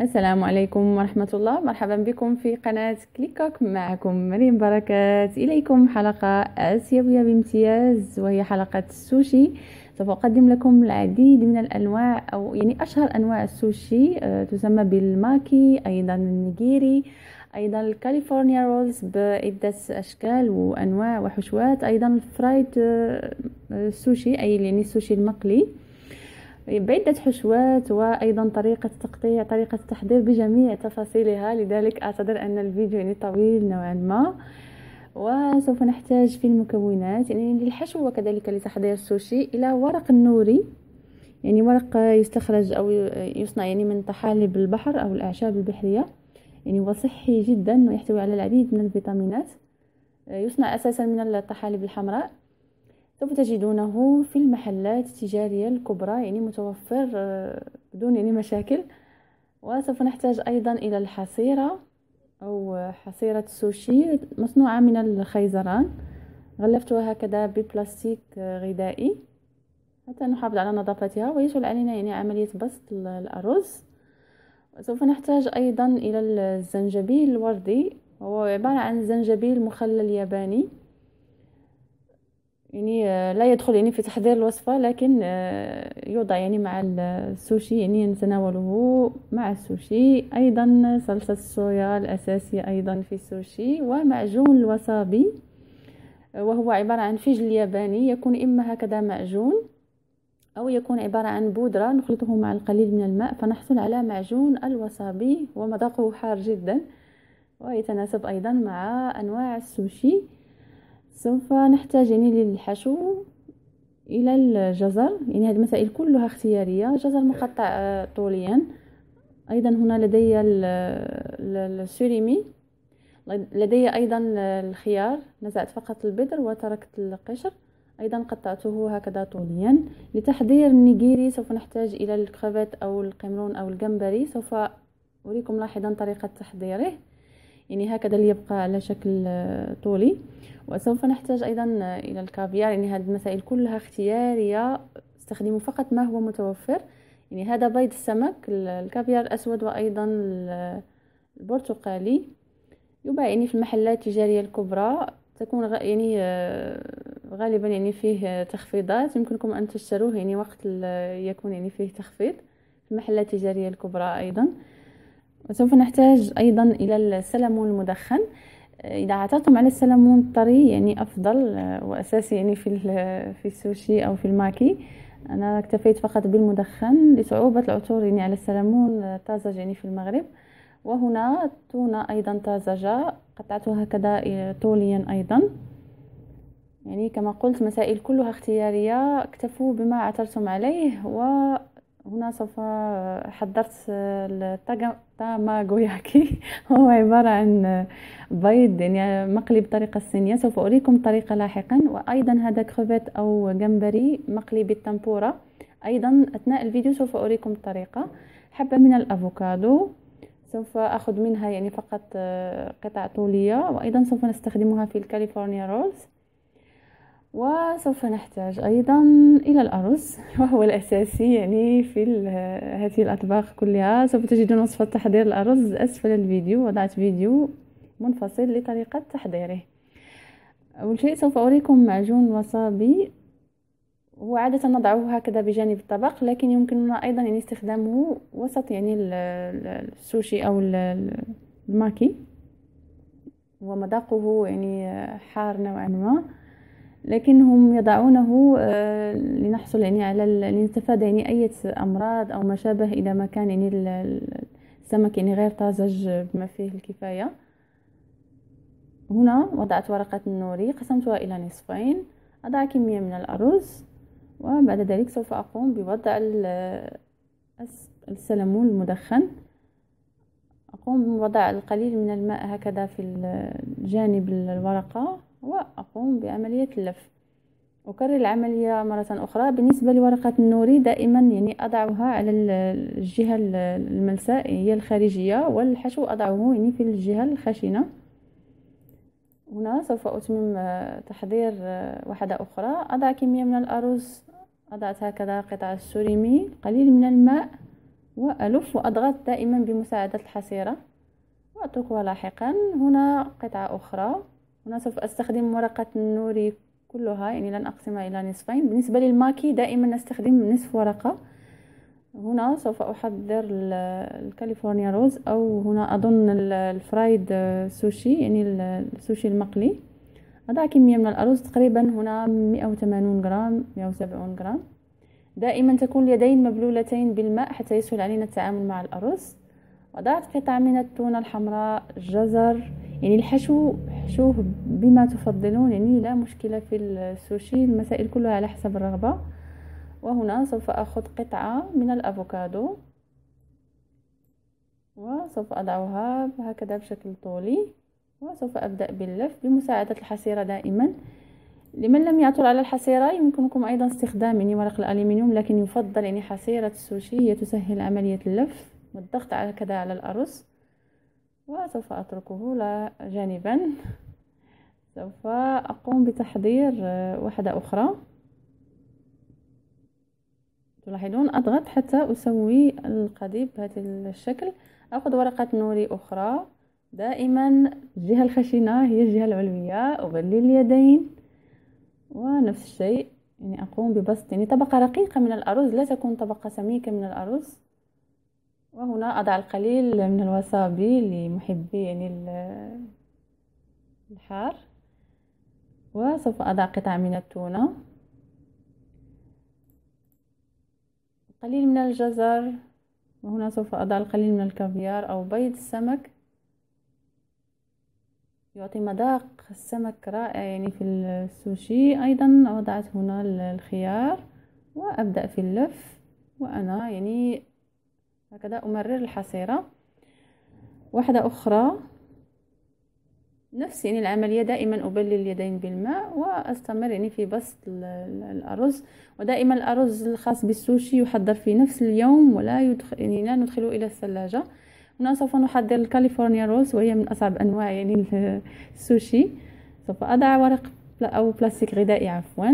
السلام عليكم ورحمة الله مرحبا بكم في قناة كليكوك معكم مريم بركات إليكم حلقة آسيوية بامتياز وهي حلقة السوشي سوف أقدم لكم العديد من الأنواع أو يعني أشهر أنواع السوشي آه، تسمى بالماكي أيضا النيجيري أيضا الكاليفورنيا رولز بعدة أشكال وأنواع وحشوات أيضا الفرايد السوشي آه، آه، أي يعني السوشي المقلي بعدة حشوات وأيضا طريقة تقطيع طريقة تحضير بجميع تفاصيلها لذلك أعتذر أن الفيديو يعني طويل نوعا ما وسوف نحتاج في المكونات يعني للحشو وكذلك لتحضير السوشي إلى ورق النوري يعني ورق يستخرج أو يصنع يعني من طحالب البحر أو الأعشاب البحرية يعني هو صحي جدا ويحتوي على العديد من الفيتامينات يصنع أساسا من الطحالب الحمراء سوف تجدونه في المحلات التجارية الكبرى يعني متوفر آه، بدون يعني مشاكل وسوف نحتاج أيضا إلى الحصيرة أو حصيرة سوشي مصنوعة من الخيزران غلفتها هكذا ببلاستيك غذائي حتى نحافظ على نظافتها ويسهل علينا يعني عملية بسط الأرز سوف نحتاج أيضا إلى الزنجبيل الوردي هو عبارة عن زنجبيل مخلل ياباني يعني آه، لا يدخل يعني في تحضير الوصفة لكن آه، يوضع يعني مع آه، السوشي يعني نتناوله مع السوشي أيضا صلصة الصويا الأساسية أيضا في السوشي ومعجون الوصابي وهو عبارة عن فجل ياباني يكون إما هكذا معجون أو يكون عبارة عن بودرة نخلطه مع القليل من الماء فنحصل على معجون الوصابي ومذاقه حار جدا ويتناسب أيضا مع أنواع السوشي سوف يعني للحشو الى الجزر يعني هذه المسائل كلها اختياريه جزر مقطع آه، طوليا ايضا هنا لدي السوريمي لدي ايضا الخيار نزعت فقط البدر وتركت القشر ايضا قطعته هكذا طوليا لتحضير النيجيري سوف نحتاج الى الكرافات او القمرون او الجمبري سوف اريكم لاحقا طريقه تحضيره يعني هكذا ليبقى على شكل آه، طولي وسوف نحتاج أيضا إلى الكافيار يعني هذه المسائل كلها اختيارية استخدموا فقط ما هو متوفر يعني هذا بيض السمك الكافيار الأسود وأيضا البرتقالي يباع يعني في المحلات التجارية الكبرى تكون يعني آه، غالبا يعني فيه تخفيضات يمكنكم أن تشتروه يعني وقت يكون يعني فيه تخفيض في المحلات التجارية الكبرى أيضا وسوف نحتاج أيضا إلى السلمون المدخن اذا عثرتم على السلمون الطري يعني افضل واساسي يعني في في السوشي او في الماكي انا اكتفيت فقط بالمدخن لصعوبه العثور يعني على السلمون طازج يعني في المغرب وهنا تونة ايضا طازجه قطعتها هكذا طوليا ايضا يعني كما قلت مسائل كلها اختياريه اكتفوا بما عثرتم عليه و هنا سوف حضرت التاماغوياكي هو عبارة عن بيض يعني مقلي بطريقة صينية سوف أريكم الطريقة لاحقا وأيضا هذا كروفيت أو جمبري مقلي بالتمبورا أيضا أثناء الفيديو سوف أريكم الطريقة حبة من الأفوكادو سوف أخذ منها يعني فقط آه، قطع طولية وأيضا سوف نستخدمها في الكاليفورنيا رولز وسوف نحتاج أيضا إلى الأرز وهو الأساسي يعني في هذه الأطباق كلها سوف تجدون وصفة تحضير الأرز أسفل الفيديو وضعت فيديو منفصل لطريقة تحضيره أول شيء سوف أريكم معجون وصابي هو عادة نضعه هكذا بجانب الطبق لكن يمكننا أيضا أن استخدامه وسط يعني السوشي أو الماكي ومذاقه يعني حار نوعا ما لكنهم يضعونه آه، لنحصل يعني على لنتفادى يعني أي أمراض أو ما شابه إذا ما كان يعني السمك يعني غير طازج بما فيه الكفاية هنا وضعت ورقة النوري قسمتها إلى نصفين أضع كمية من الأرز وبعد ذلك سوف أقوم بوضع السلمون المدخن أقوم بوضع القليل من الماء هكذا في جانب الورقة وأقوم بعملية اللف أكرر العملية مرة أخرى بالنسبة لورقة النوري دائما يعني أضعها على الجهة الملساء هي الخارجية والحشو أضعه يعني في الجهة الخشنة هنا سوف أتمم آه، تحضير آه، وحدة أخرى أضع كمية من الأرز أضعت هكذا قطع السوريمي قليل من الماء وألف وأضغط دائما بمساعدة الحصيرة وأتركها لاحقا هنا قطعة أخرى هنا سوف أستخدم ورقة نوري كلها يعني لن أقسمها إلى نصفين بالنسبة للماكي دائما نستخدم نصف ورقة هنا سوف أحضر الكاليفورنيا روز أو هنا أظن الفرايد سوشي يعني السوشي المقلي أضع كمية من الأرز تقريبا هنا 180 مئة 170 غرام دائما تكون اليدين مبلولتين بالماء حتى يسهل علينا التعامل مع الأرز وضعت قطع من التونة الحمراء جزر يعني الحشو حشوه بما تفضلون يعني لا مشكلة في السوشي المسائل كلها على حسب الرغبة وهنا سوف أخذ قطعة من الأفوكادو وسوف أضعها هكذا بشكل طولي وسوف أبدأ باللف بمساعدة الحصيرة دائما لمن لم يعثر على الحصيرة يمكنكم أيضا استخدام يعني ورق الألمنيوم لكن يفضل يعني حصيرة السوشي هي تسهل عملية اللف والضغط كذا على الأرز وسوف أتركه جانبا سوف أقوم بتحضير آه، واحدة أخرى تلاحظون أضغط حتى أسوي القضيب بهذا الشكل أخذ ورقة نوري أخرى دائما الجهة الخشنة هي الجهة العلوية أغلي اليدين ونفس الشيء يعني أقوم ببسط يعني طبقة رقيقة من الأرز لا تكون طبقة سميكة من الأرز وهنا أضع القليل من الوصابي لمحبي يعني الحار وسوف أضع قطع من التونة قليل من الجزر وهنا سوف أضع القليل من الكافيار أو بيض السمك يعطي مذاق السمك رائع يعني في السوشي أيضا وضعت هنا الخيار وأبدأ في اللف وأنا يعني هكذا أمرر الحصيرة واحدة أخرى نفس يعني العملية دائما أبلل اليدين بالماء وأستمر يعني في بسط الأرز ودائما الأرز الخاص بالسوشي يحضر في نفس اليوم ولا يدخل يعني لا ندخله إلى الثلاجة هنا سوف نحضر الكاليفورنيا روز وهي من أصعب أنواع يعني السوشي سوف أضع ورق أو بلاستيك غذائي عفوا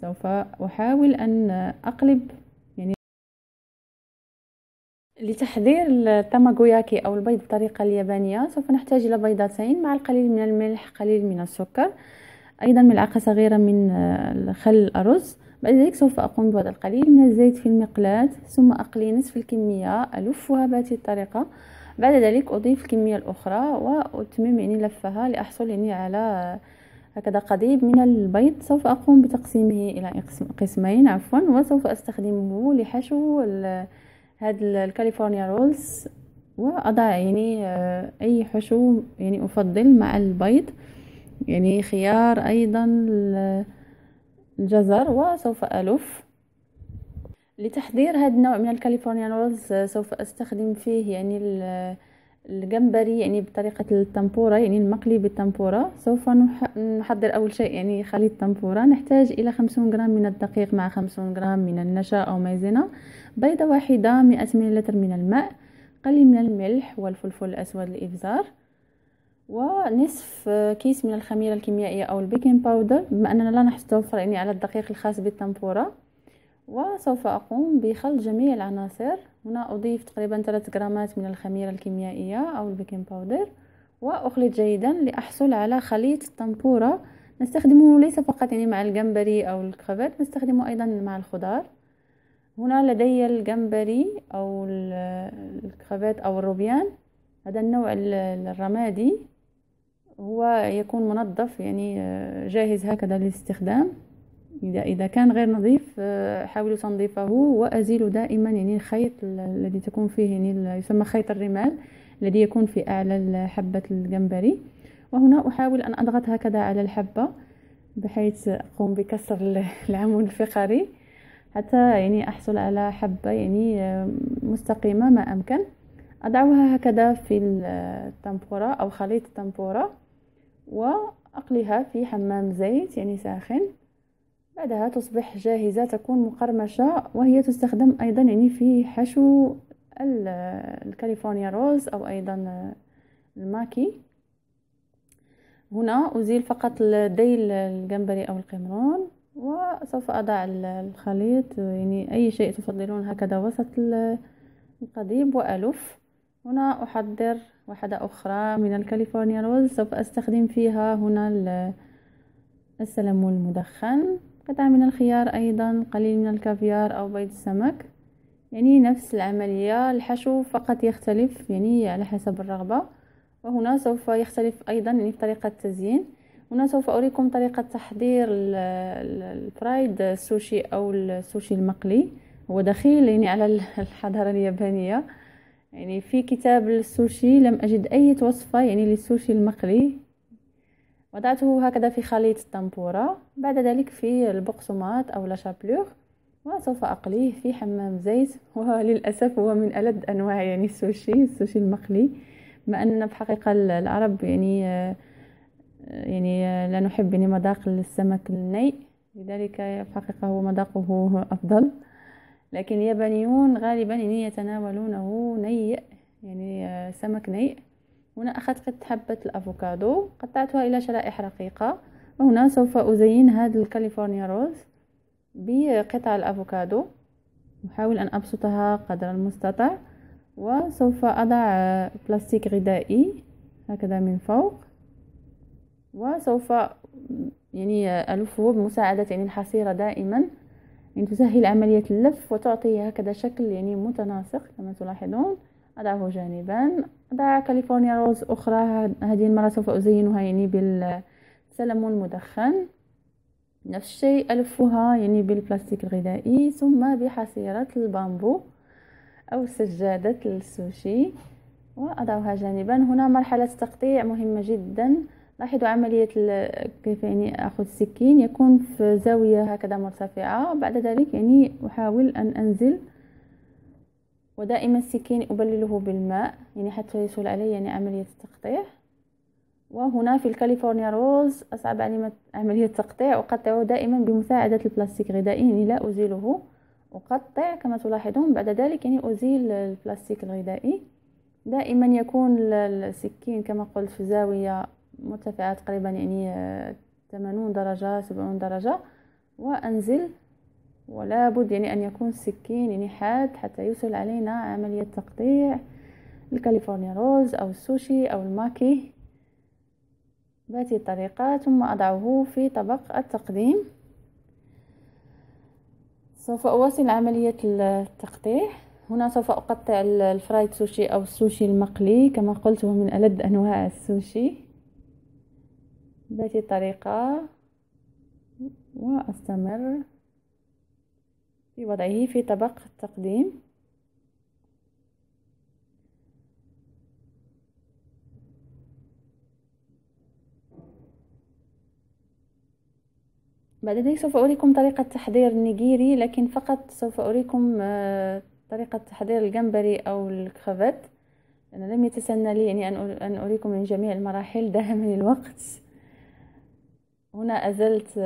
سوف أحاول أن أقلب لتحضير التاماغوياكي او البيض بالطريقه اليابانيه سوف نحتاج الى بيضتين مع القليل من الملح قليل من السكر ايضا ملعقه صغيره من آه، خل الارز بعد ذلك سوف اقوم بوضع القليل من الزيت في المقلاة ثم اقلي نصف الكميه الفها بهذه الطريقه بعد ذلك اضيف الكميه الاخرى واتمم يعني لفها لاحصل يعني على آه، هكذا قضيب من البيض سوف اقوم بتقسيمه الى قسمين عفوا وسوف استخدمه لحشو هاد الكاليفورنيا رولز واضع يعني آه، اي حشو يعني افضل مع البيض يعني خيار ايضا الجزر وسوف الف لتحضير هذا النوع من الكاليفورنيا رولز آه، سوف استخدم فيه يعني الجمبري يعني بطريقة التمبورا يعني المقلي بالتمبورا سوف نحضر أول شيء يعني خليط تمبورا نحتاج إلى خمسون غرام من الدقيق مع خمسون غرام من النشا أو مايزينا بيضة واحدة مئة مللتر من الماء قليل من الملح والفلفل الأسود الإبزار ونصف كيس من الخميرة الكيميائية أو البيكنج باودر بما أننا لا نحتفظ يعني على الدقيق الخاص بالتمبورا وسوف أقوم بخلط جميع العناصر هنا أضيف تقريبا 3 غرامات من الخميرة الكيميائية أو البيكنج باودر وأخلط جيدا لأحصل على خليط الطنبورة نستخدمه ليس فقط يعني مع الجمبري أو الكرافات نستخدمه أيضا مع الخضار هنا لدي الجمبري أو الكرافات أو الروبيان هذا النوع الرمادي هو يكون منظف يعني آه، جاهز هكذا للاستخدام إذا إذا كان غير نظيف آه، حاولوا تنظيفه وأزيلوا دائما يعني الخيط الذي تكون فيه يعني يسمى خيط الرمال الذي يكون في أعلى حبة الجمبري وهنا أحاول أن أضغط هكذا على الحبة بحيث أقوم بكسر العمود الفقري حتى يعني أحصل على حبة يعني آه، مستقيمة ما أمكن أضعها هكذا في آه، التمبورا أو خليط التمبورا وأقليها في حمام زيت يعني ساخن بعدها تصبح جاهزة تكون مقرمشة وهي تستخدم أيضا يعني في حشو الكاليفورنيا روز أو أيضا الماكي هنا أزيل فقط ذيل الجمبري أو القمرون وسوف أضع الخليط يعني أي شيء تفضلون هكذا وسط القضيب وألف هنا أحضر واحدة أخرى من الكاليفورنيا روز سوف أستخدم فيها هنا السلمون المدخن قطعة من الخيار أيضا قليل من الكافيار أو بيض السمك يعني نفس العملية الحشو فقط يختلف يعني على حسب الرغبة وهنا سوف يختلف أيضا يعني في طريقة التزيين هنا سوف أريكم طريقة تحضير الفرايد السوشي أو السوشي المقلي هو دخيل يعني على الحضارة اليابانية يعني في كتاب السوشي لم أجد أي وصفة يعني للسوشي المقلي وضعته هكذا في خليط التمبورا بعد ذلك في البقسماط أو لاشابلوغ وسوف أقليه في حمام زيت وللأسف هو من ألد أنواع يعني السوشي السوشي المقلي ما أن في حقيقة العرب يعني آه، يعني آه، لا نحب يعني مذاق السمك النيء لذلك في الحقيقة هو مذاقه أفضل لكن اليابانيون غالبا يعني يتناولونه نيء يعني آه، سمك نيء هنا أخذت قط حبة الأفوكادو قطعتها إلى شرائح رقيقة وهنا سوف أزين هذا الكاليفورنيا روز بقطع الأفوكادو أحاول أن أبسطها قدر المستطاع وسوف أضع بلاستيك غذائي هكذا من فوق وسوف يعني ألفه بمساعدة يعني الحصيرة دائما يعني تسهل عملية اللف وتعطي هكذا شكل يعني متناسق كما تلاحظون أضعه جانبا أضع كاليفورنيا روز أخرى هذه المرة سوف أزينها يعني بالسلمون مدخن نفس الشيء ألفها يعني بالبلاستيك الغذائي ثم بحصيرة البامبو أو سجادة السوشي وأضعها جانبا هنا مرحلة تقطيع مهمة جدا لاحظوا عملية كيف يعني أخذ السكين يكون في زاوية هكذا مرتفعة بعد ذلك يعني أحاول أن أنزل ودائما السكين أبلله بالماء يعني حتى يسهل علي يعني عملية التقطيع وهنا في الكاليفورنيا روز أصعب عملية التقطيع أقطعه دائما بمساعدة البلاستيك الغذائي يعني لا أزيله أقطع كما تلاحظون بعد ذلك يعني أزيل البلاستيك الغذائي دائما يكون السكين كما قلت في زاوية مرتفعة تقريبا يعني 80 آه، درجة 70 درجة وأنزل ولا بد يعني أن يكون السكين يعني حاد حتى يسهل علينا عملية تقطيع الكاليفورنيا روز أو السوشي أو الماكي بهذه الطريقة ثم أضعه في طبق التقديم سوف أواصل عملية التقطيع هنا سوف أقطع الفرايد سوشي أو السوشي المقلي كما قلت هو من ألذ أنواع السوشي بهذه الطريقة وأستمر في وضعه في طبق التقديم بعد ذلك سوف أريكم طريقة تحضير النيجيري لكن فقط سوف أريكم آه، طريقة تحضير الجمبري أو الكرافات أنا لم يتسنى لي أني يعني أن أريكم من جميع المراحل داهمني الوقت هنا ازلت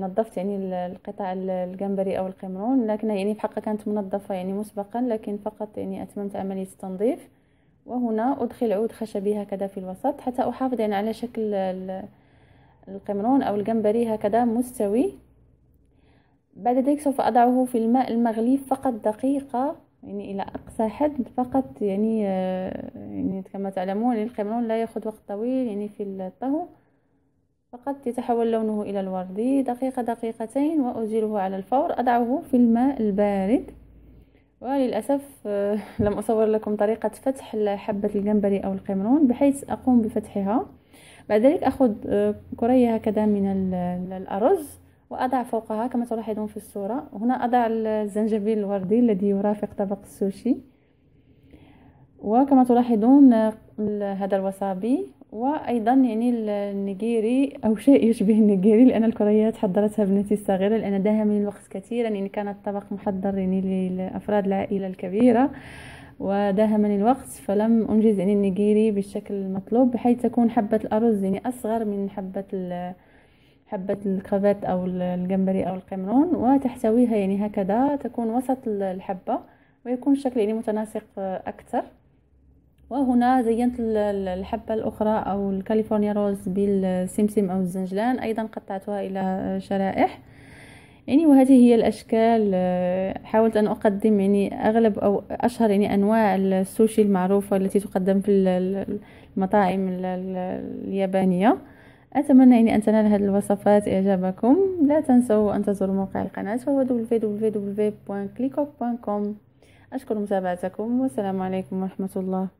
نظفت يعني القطع الجمبري او القمرون لكنها يعني بحقها كانت منظفه يعني مسبقا لكن فقط يعني اتممت عمليه التنظيف وهنا ادخل عود خشبي هكذا في الوسط حتى احافظ يعني على شكل القمرون او الجمبري هكذا مستوي بعد ذلك سوف اضعه في الماء المغلي فقط دقيقه يعني الى اقصى حد فقط يعني آه، يعني كما تعلمون القمرون لا ياخذ وقت طويل يعني في الطهو فقط يتحول لونه إلى الوردي دقيقة دقيقتين وأزيله على الفور أضعه في الماء البارد وللأسف آه، لم أصور لكم طريقة فتح حبة الجمبري أو القمرون بحيث أقوم بفتحها بعد ذلك أخذ آه، كرية هكذا من الأرز وأضع فوقها كما تلاحظون في الصورة هنا أضع الزنجبيل الوردي الذي يرافق طبق السوشي وكما تلاحظون آه، هذا الوصابي وايضا يعني النيجيري او شيء يشبه النيجيري لان الكريات حضرتها ابنتي الصغيره لان داها من الوقت كثيرا يعني كان الطبق محضر يعني لافراد العائله الكبيره وداها من الوقت فلم انجز يعني النيجيري بالشكل المطلوب بحيث تكون حبه الارز يعني اصغر من حبه حبة الكرافات أو الجمبري أو القمرون وتحتويها يعني هكذا تكون وسط الحبة ويكون الشكل يعني متناسق أكثر وهنا زينت الحبة الأخرى أو الكاليفورنيا روز بالسمسم أو الزنجلان أيضا قطعتها إلى شرائح يعني وهذه هي الأشكال آه، حاولت أن أقدم يعني أغلب أو أشهر يعني أنواع السوشي المعروفة التي تقدم في المطاعم اليابانية أتمنى يعني أن تنال هذه الوصفات إعجابكم لا تنسوا أن تزوروا موقع القناة وهو www.clickok.com أشكر متابعتكم والسلام عليكم ورحمة الله